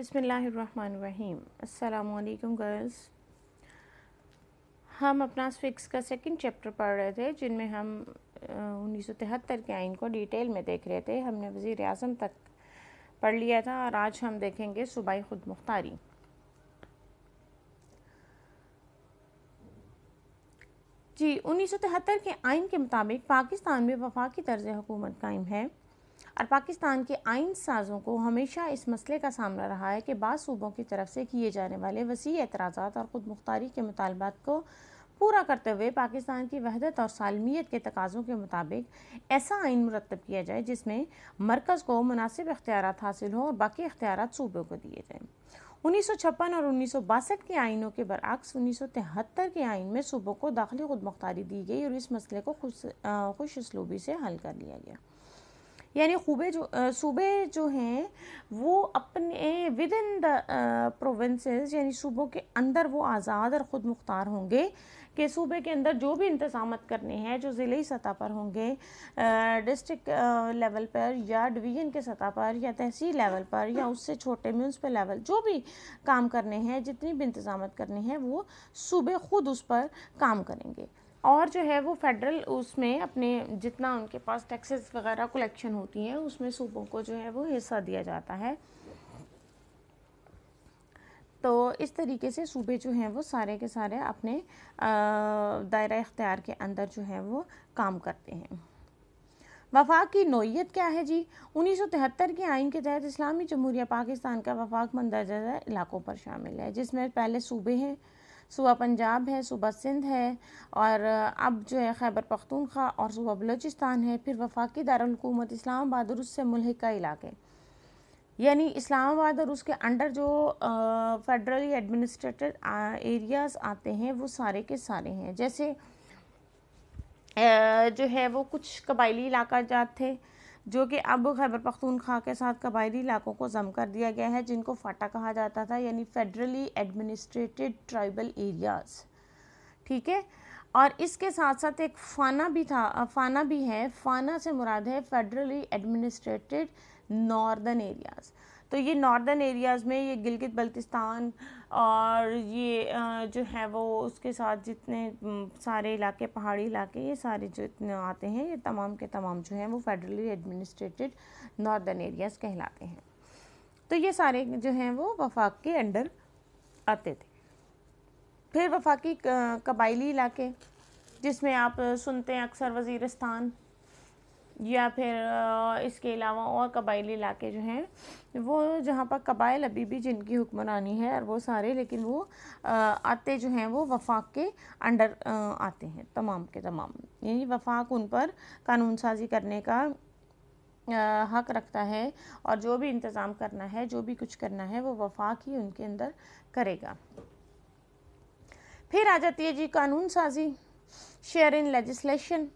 बिसमीम् अल्लाम गर्ल्स हम अपना स्विक्स का सेकंड चैप्टर पढ़ रहे थे जिनमें हम उन्नीस सौ तिहत्तर के आइन को डिटेल में देख रहे थे हमने वज़ी अजम तक पढ़ लिया था और आज हम देखेंगे सूबाई खुद मुख्तारी जी उन्नीस सौ तिहत्तर के आइन के मुताबिक पाकिस्तान में वफाकी तर्ज हुकूमत कायम है और पाकिस्तान के आइन साजों को हमेशा इस मसले का सामना रहा है कि बाद सूबों की तरफ से किए जाने वाले वसी एतराज़ा और ख़ुद मुख्तारी के मुतालबात को पूरा करते हुए पाकिस्तान की वहदत और सालमियत के तकाज़ों के मुताबिक ऐसा आइन मुरतब किया जाए जिसमें मरकज़ को मुनासिब अख्तियार हासिल हों और बाकी अख्तियार सूबों को दिए जाएँ उन्नीस सौ छप्पन और उन्नीस सौ बासठ के आइनों के बरक्स उन्नीस सौ तिहत्तर के आइन में सूबों को दाखिली खुद मुख्तारी दी गई और इस मसले को खुश खुश इसलूबी से हल कर लिया गया यानी खूबे जो सूबे जो हैं वो अपने विद इन द प्रोविंसेस यानी सूबों के अंदर वो आज़ाद और ख़ुद मुख्तार होंगे कि सूबे के अंदर जो भी इंतज़ाम करने हैं जो ज़िली सतह पर होंगे डिस्ट्रिक्ट लेवल पर या डिवीज़न के सतह पर या तहसील लेवल पर या उससे छोटे म्यूनसिपल लेवल जो भी काम करने हैं जितनी भी इंतज़ाम करने हैं वो सूबे ख़ुद उस पर काम करेंगे और जो है वो फेडरल उसमें अपने जितना उनके पास टैक्सेस वगैरह कलेक्शन होती हैं उसमें सूबों को जो है वो हिस्सा दिया जाता है तो इस तरीके से सूबे जो हैं वो सारे के सारे अपने दायरा इख्तियार के अंदर जो है वो काम करते हैं वफाक की नोयत क्या है जी 1973 के आइन के तहत इस्लामी जमहूरिया पाकिस्तान का वफाक मंदरजा इलाकों पर शामिल है जिसमें पहले सूबे हैं सुबह पंजाब है सुबह सिंध है और अब जो है खैबर पख्तूनख्वा और सुबह बलूचिस्तान है फिर वफाकी दारकूमत इस्लामाबाद और उससे मुलहका इलाके यानी इस्लामाबाद और उसके अंडर जो फेडरली एडमिनिस्ट्रेटेड एरियाज आते हैं वो सारे के सारे हैं जैसे जो है वो कुछ कबायली इलाका जात थे जो कि अब खैबर पख्तूनख्वा के साथ कबायली इलाकों को जम कर दिया गया है जिनको फाटा कहा जाता था यानी फेडरली एडमिनिस्ट्रेटेड ट्राइबल एरियाज़ ठीक है और इसके साथ साथ एक फ़ाना भी था फ़ाना भी है फ़ाना से मुराद है फेडरली एडमिनिस्ट्रेटेड नॉर्दर्न एरियाज़ तो ये नॉर्दर्न एरियाज़ में ये गिलगित बल्तिस्तान और ये जो है वो उसके साथ जितने सारे इलाके पहाड़ी इलाके ये सारे जो इतने आते हैं ये तमाम के तमाम जो हैं वो फेडरली एडमिनिस्ट्रेटेड नॉर्दर्न एरियाज़ कहलाते हैं तो ये सारे जो हैं वो वफाक के अंडर आते थे फिर वफाकी कबायली इलाके जिसमें आप सुनते हैं अक्सर वजीरस्तान या फिर इसके अलावा और कबायली इलाके जो हैं वो जहाँ पर कबाइल अभी भी जिनकी हुक्मरानी है और वो सारे लेकिन वो आते जो हैं वो वफाक के अंडर आते हैं तमाम के तमाम यानी वफाक उन पर कानून साजी करने का हक रखता है और जो भी इंतज़ाम करना है जो भी कुछ करना है वो वफाक ही उनके अंदर करेगा फिर आ जाती है जी कानून साजी शेयर इन लेजिस्लेशन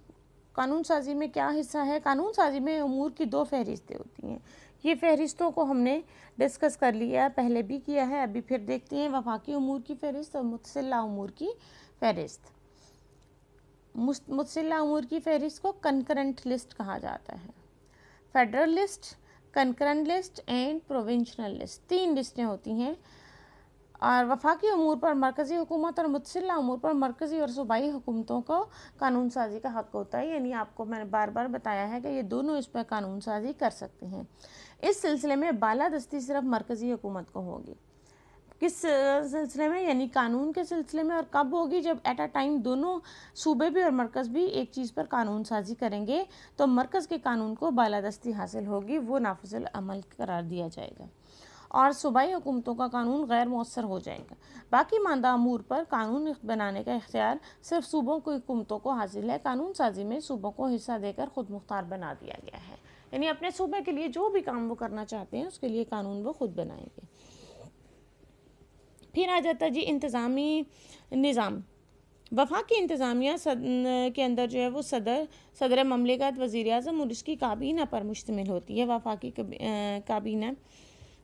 कानून साजी में क्या हिस्सा है कानून साजी में अमूर की दो फहरिस्तें होती हैं ये फहरिस्तों को हमने डिस्कस कर लिया पहले भी किया है अभी फिर देखते हैं वफाकी अमूर की फहरिस्त और मुतसिल्ला अमूर की फहरिस्त मुतसिल्ला अमूर की फहरिस्त को कनकरेंट लिस्ट कहा जाता है federal list concurrent list and provincial list तीन लिस्टें होती हैं और वफाकी अमूर पर मरकज़ी हुकूमत और मुतसिल अमूर पर मरकज़ी और सूबाई हुकूमतों को कानून साजी का हक़ होता है यानी आपको मैंने बार बार बताया है कि ये दोनों इस पर कानून साजी कर सकते हैं इस सिलसिले में बाला दस्ती सिर्फ मरकज़ी हुकूमत को होगी किस सिलसिले में यानी कानून के सिलसिले में और कब होगी जब एट अ टाइम दोनों सूबे भी और मरकज़ भी एक चीज़ पर कानून साजी करेंगे तो मरकज़ के कानून को बालादस्ती हासिल होगी वो नाफजल अमल करार दिया जाएगा और सूबाई हुकूमतों का कानून गैर मौसर हो जाएगा बाकी मांदा अमूर पर कानून बनाने का इख्तियार सिर्फ सूबों की हुकूमतों को हासिल है कानून साजी में सूबों को हिस्सा देकर खुद मुख्तार बना दिया गया है यानी अपने सूबे के लिए जो भी काम वो करना चाहते हैं उसके लिए कानून वो खुद बनाएंगे फिर आ जाता जी इंतज़ामी निज़ाम वफाक की इंतज़ामिया के अंदर जो है वो सदर सदर ममलिकत वज़ी अजम और इसकी काबीना पर मुश्तमिल होती है वफाकी काबीना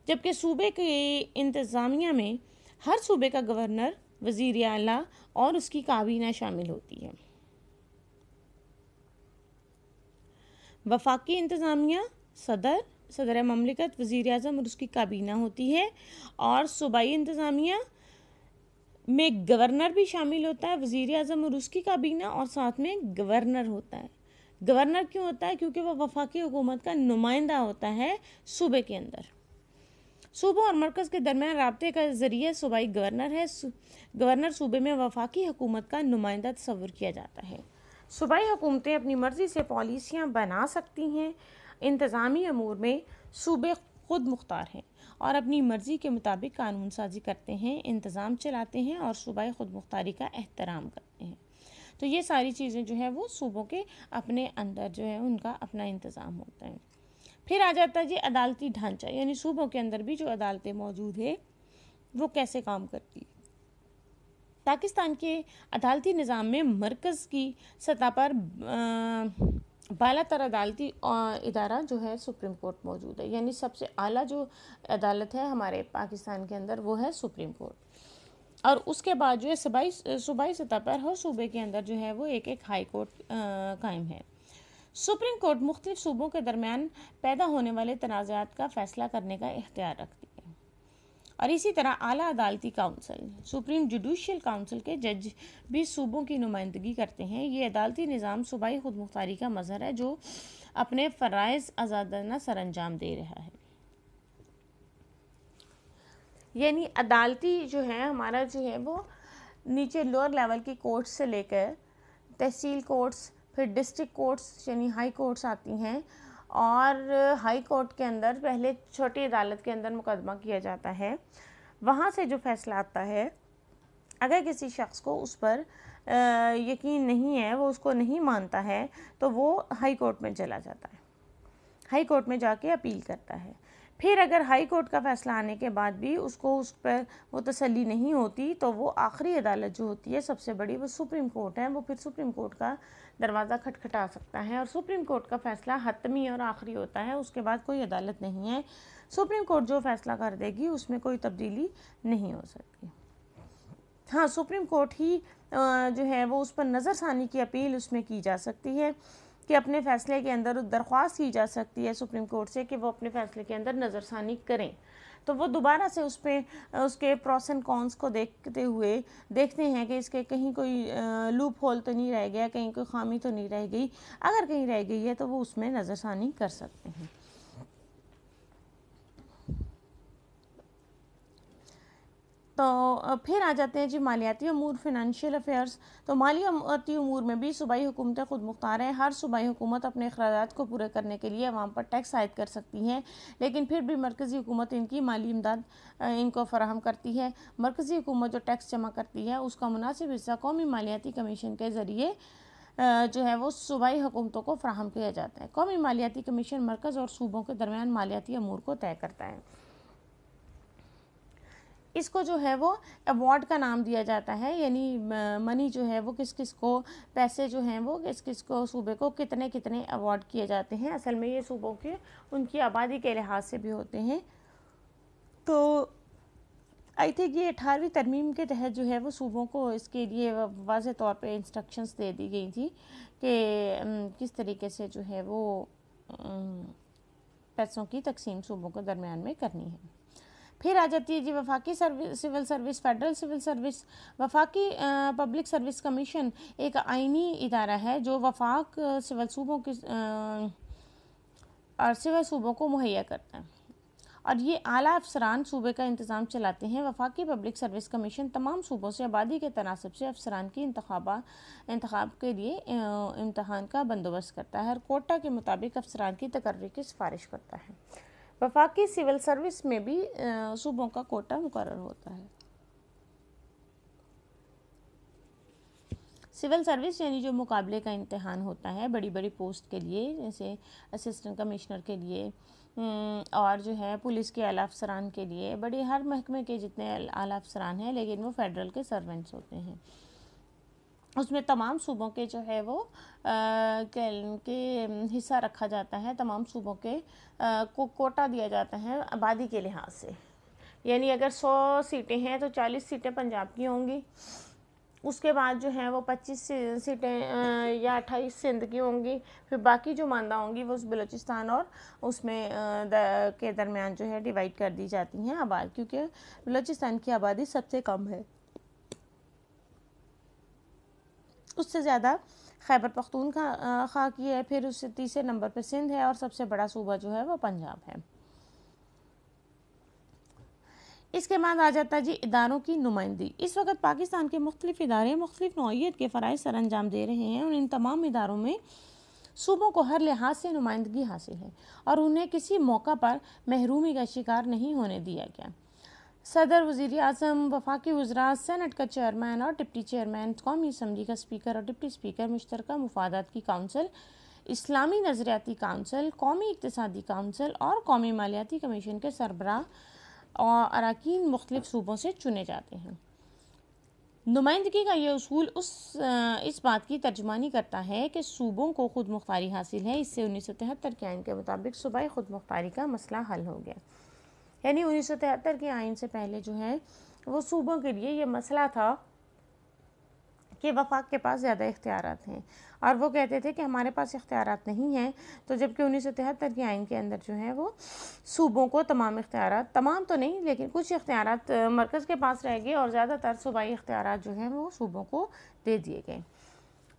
जबकि सूबे के इंतज़ामिया में हर सूबे का गवर्नर वज़ी अला और उसकी काबीना शामिल होती है वफाकी इंतज़ामिया सदर सदर ममलिकत वज़ी अजम और उसकी काबीना होती है और सूबाई इंतज़ामिया में गवर्नर भी शामिल होता है वज़ी अजम और उसकी काबीना और साथ में गवर्नर होता है गवर्नर क्यों होता है क्योंकि वह वफाकी हुकूमत का नुमाइंदा होता है सूबे के अंदर सूबों और मरकज़ के दरमियान रबते का जरिए सूबाई गवर्नर है गवर्नर सूबे में वफाकी हुकूमत का नुमाइंदा तस्वर किया जाता है सूबाई हुकूमतें अपनी मर्ज़ी से पॉलिसियाँ बना सकती हैं इंतज़ामी अमूर में सूबे खुद मुख्तार हैं और अपनी मर्ज़ी के मुताबिक कानून साजी करते हैं इंतज़ाम चलाते हैं और सूबाई खुद मुख्तारी का एहतराम करते हैं तो ये सारी चीज़ें जो है वो सूबों के अपने अंदर जो है उनका अपना इंतज़ाम होता है फिर आ जाता है जी अदालती ढांचा यानी सूबों के अंदर भी जो अदालतें मौजूद है वो कैसे काम करती है पाकिस्तान के अदालती निज़ाम में मरकज़ की सतह पर बाला तर अदालती इदारा जो है सुप्रीम कोर्ट मौजूद है यानी सबसे आला जो अदालत है हमारे पाकिस्तान के अंदर वो है सुप्रीम कोर्ट और उसके बाद जो है सूबाई सूबाई सतह पर हर सूबे के अंदर जो है वो एक एक हाई कोर्ट कायम है सुप्रीम कोर्ट मुख्तु सूबों के दरमियान पैदा होने वाले तनाज़ात का फ़ैसला करने का इख्तियार रखती है और इसी तरह आला अदालती काउंसिल सुप्रीम जुडिशल काउंसिल के जज भी सूबों की नुमाइंदगी करते हैं ये अदालती निज़ाम सूबाई खुद मुख्तारी का मज़हर है जो अपने फ़रज़ आज़ादाना सर अंजाम दे रहा है यानी अदालती जो है हमारा जो है वो नीचे लोअर लेवल की कोर्ट्स से लेकर तहसील कोर्ट्स फिर डिस्ट्रिक्ट कोर्ट्स यानी हाई कोर्ट्स आती हैं और हाई कोर्ट के अंदर पहले छोटी अदालत के अंदर मुकदमा किया जाता है वहाँ से जो फैसला आता है अगर किसी शख्स को उस पर यकीन नहीं है वो उसको नहीं मानता है तो वो हाई कोर्ट में चला जाता है हाई कोर्ट में जाके अपील करता है फिर अगर हाई कोर्ट का फैसला आने के बाद भी उसको उस पर वो तसली नहीं होती तो वो आखिरी अदालत जो होती है सबसे बड़ी वो सुप्रीम कोर्ट है वो फिर सुप्रीम कोर्ट का दरवाज़ा खटखटा सकता है और सुप्रीम कोर्ट का फैसला हतमी और आखिरी होता है उसके बाद कोई अदालत नहीं है सुप्रीम कोर्ट जो फैसला कर देगी उसमें कोई तब्दीली नहीं हो सकती हाँ सुप्रीम कोर्ट ही जो है वो उस पर नज़रसानी की अपील उसमें की जा सकती है कि अपने फैसले के अंदर दरख्वास्त की जा सकती है सुप्रीम कोर्ट से कि वो अपने फैसले के अंदर नज़रसानी करें तो वो दोबारा से उस पर उसके प्रॉस एंड कॉन्स को देखते हुए देखते हैं कि इसके कहीं कोई लूप होल तो नहीं रह गया कहीं कोई खामी तो नहीं रह गई अगर कहीं रह गई है तो वो उसमें नज़रसानी कर सकते हैं तो फिर आ जाते हैं जी मालियाती अमूर फिनंशियल अफेयर्स तो मालियाती अमूर में भी सूबाई हुकूमतें खुद मुख्तार हैं हर सूबाई हुकूमत अपने अखराज को पूरे करने के लिए वहाँ पर टैक्स आयद कर सकती हैं लेकिन फिर भी मरकज़ी हुकूमत इनकी माली इमदाद इनको फराहम करती है मरकज़ी हुकूमत जो टैक्स जमा करती है उसका मुनासिब हिस्सा कौमी मालियाती कमीशन के ज़रिए जो है वो सूबाई हुकूमतों को फ्राहम किया जाता है कौमी मालियाती कमीशन मरकज़ और सूबों के दरमियान मालियाती अमूर को तय करता है इसको जो है वो अवार्ड का नाम दिया जाता है यानी मनी जो है वो किस किस को पैसे जो हैं वो किस किस को सूबे को कितने कितने अवार्ड किए जाते हैं असल में ये सूबों के उनकी आबादी के लिहाज से भी होते हैं तो आई थिंक ये अठारहवीं तरमीम के तहत जो है वो सूबों को इसके लिए वाज तौर पे इंस्ट्रक्शंस दे दी गई थी कि किस तरीके से जो है वो पैसों की तकसीम सूबों के दरमियान में करनी है फिर आ जाती है जी वफाकी service civil service federal civil service वफाकी पब्लिक सर्विस कमीशन एक आइनी इदारा है जो वफाक सिविल सूबों के और सिविल सूबों को मुहैया करता है और ये आला अफसरान सूबे का इंतज़ाम चलाते हैं वफाकी पब्लिक सर्विस कमीशन तमाम सूबों से आबादी के तनासब से अफसरान की इंतबा इंतब के लिए इम्तहान का बंदोबस्त करता है और कोटा के मुताबिक अफसरान की तकर्री की सिफारिश करता है वफाकी सिविल सर्विस में भी सूबों का कोटा मुकर होता है सिविल सर्विस यानी जो मुकाबले का इम्तहान होता है बड़ी बड़ी पोस्ट के लिए जैसे असिस्टेंट कमिश्नर के लिए और जो है पुलिस के आला अफसरान के लिए बड़े हर महकमे के जितने आला अफसरान हैं लेकिन वो फेडरल के सर्वेंट्स होते हैं उसमें तमाम सूबों के जो है वो के हिस्सा रखा जाता है तमाम सूबों के आ, को कोटा दिया जाता है आबादी के लिहाज से यानी अगर सौ सीटें हैं तो चालीस सीटें पंजाब की होंगी उसके बाद जो है वो पच्चीस सीटें या अट्ठाईस सिंध की होंगी फिर बाकी जो मानदा होंगी वो उस बलूचिस्तान और उसमें के दरमियान जो है डिवाइड कर दी जाती हैं आबाद क्योंकि बलूचिस्तान की आबादी सबसे कम है उससे ज़्यादा खैबर पख्तून खा खा की है फिर उससे तीसरे नंबर पर सिंध है और सबसे बड़ा सूबा जो है वह पंजाब है इसके बाद आ जाता है जी इदारों की नुमाइंदगी इस वक्त पाकिस्तान के मुख्तलिफ इदारे मुख्तलिफ नौीयत के फ़रज़ सर अंजाम दे रहे हैं और इन तमाम इदारों में सूबों को हर लिहाज से नुमाइंदगी हासिल है और उन्हें किसी मौका पर महरूमी का शिकार नहीं होने दिया गया सदर वजीर अजम वफाकी वजरा सेनेट का चेयरमैन और डिप्टी चेयरमैन कौमी असम्बली का स्पीकर और डिप्टी स्पीकर मुश्तर मफादात की काउंसिल इस्लामी नज़रियाती काउंसिल कौमी इकतदी काउंसिल और कौमी मालियाती कमीशन के सरबरा और अरकान मुख्तफ सूबों से चुने जाते हैं नुमाइंदगी का यह असूल उस इस बात की तर्जमानी करता है कि सूबों को खुद मुख्तारी हासिल है इससे उन्नीस सौ तिहत्तर के आइन के मुताबिक सूबाई खुद मुख्तारी का मसला हल हो गया यानी उन्नीस के आइन से पहले जो है वो सूबों के लिए ये मसला था कि वफाक के पास ज़्यादा इख्तियार हैं और वो कहते थे कि हमारे पास इख्तियार नहीं हैं तो जबकि उन्नीस सौ तिहत्तर के आइन के अंदर जो है वो सूबों को तमाम इख्तियार तमाम तो नहीं लेकिन कुछ इख्तियार मरकज़ के पास रह गए और ज़्यादातर सूबाई इख्तियार जो हैं वो सूबों को दे दिए गए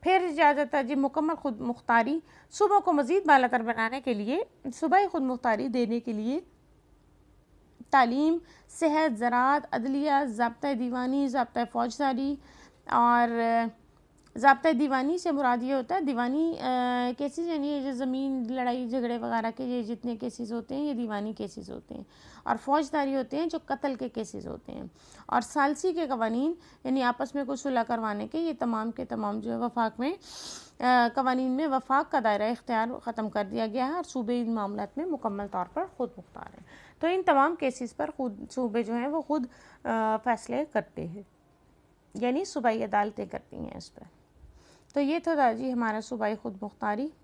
फिर ज़्यादातर जी मुकम्मल खुद मुख्तारी सूबों को मज़ीद बालातर बनाने के लिए सूबाई खुद मुख्तारी देने के लिए तालीम सेहत ज़रात अदलिया जबत दीवानी जबत फौजदारी और जबत दीवानी से मुराद ये होता है दीवानी केसेस यानी ये जो ज़मीन लड़ाई झगड़े वगैरह के ये जितने केसेस होते हैं ये दीवानी केसेस होते हैं और फौजदारी होते हैं जो कत्ल के केसेस होते हैं और सालसी के कवानीन यानी आपस में कुछ सुलह करवाने के ये तमाम के तमाम जो है वफाक में कवानीन में वफाक का दायरा इख्तियार ख़त्म कर दिया गया है और सूबे इन मामलों में मुकम्मल तौर पर ख़ुद मुख्तार हैं तो इन तमाम केसेस पर खुद सूबे जो हैं वो खुद फैसले करते हैं यानी सूबाई अदालतें करती हैं इस पर तो ये था दादाजी हमारा सूबाई खुद मुख्तारी